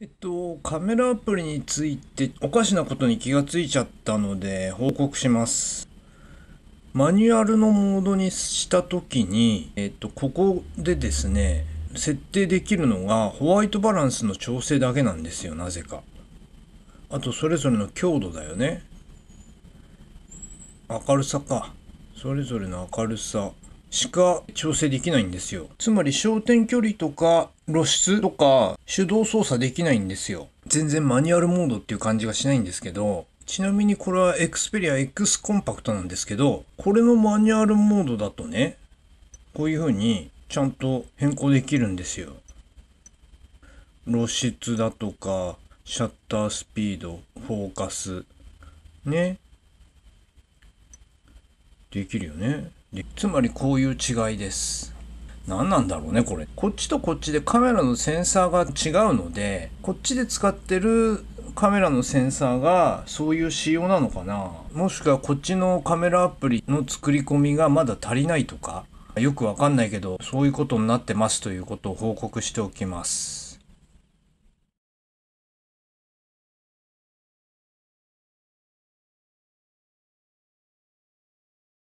えっと、カメラアプリについておかしなことに気がついちゃったので報告します。マニュアルのモードにした時に、えっと、ここでですね、設定できるのがホワイトバランスの調整だけなんですよ、なぜか。あと、それぞれの強度だよね。明るさか。それぞれの明るさ。しか調整できないんですよ。つまり焦点距離とか露出とか手動操作できないんですよ。全然マニュアルモードっていう感じがしないんですけど、ちなみにこれは Xperia X コンパクトなんですけど、これのマニュアルモードだとね、こういう風にちゃんと変更できるんですよ。露出だとか、シャッタースピード、フォーカス、ね。できるよね。つまりこういう違いです。何なんだろうねこれこっちとこっちでカメラのセンサーが違うのでこっちで使ってるカメラのセンサーがそういう仕様なのかなもしくはこっちのカメラアプリの作り込みがまだ足りないとかよくわかんないけどそういうことになってますということを報告しておきます。